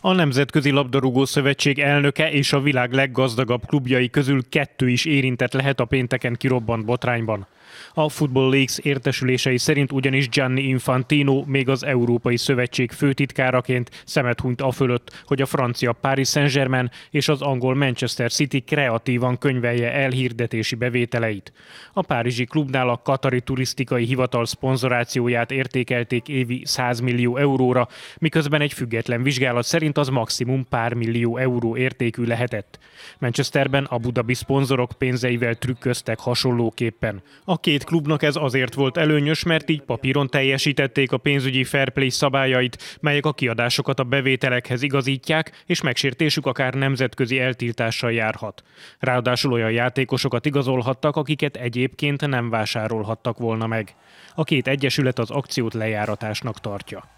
A Nemzetközi Labdarúgó Szövetség elnöke és a világ leggazdagabb klubjai közül kettő is érintett lehet a pénteken kirobbant botrányban. A Football Leaks értesülései szerint ugyanis Gianni Infantino még az Európai Szövetség főtitkáraként szemet hunyt a fölött, hogy a francia Paris Saint-Germain és az angol Manchester City kreatívan könyvelje elhirdetési bevételeit. A párizsi klubnál a Katari Turisztikai Hivatal szponzorációját értékelték évi 100 millió euróra, miközben egy független vizsgálat szerint szerint az maximum pár millió euró értékű lehetett. Manchesterben a budabi szponzorok pénzeivel trükköztek hasonlóképpen. A két klubnak ez azért volt előnyös, mert így papíron teljesítették a pénzügyi fair play szabályait, melyek a kiadásokat a bevételekhez igazítják, és megsértésük akár nemzetközi eltiltással járhat. Ráadásul olyan játékosokat igazolhattak, akiket egyébként nem vásárolhattak volna meg. A két egyesület az akciót lejáratásnak tartja.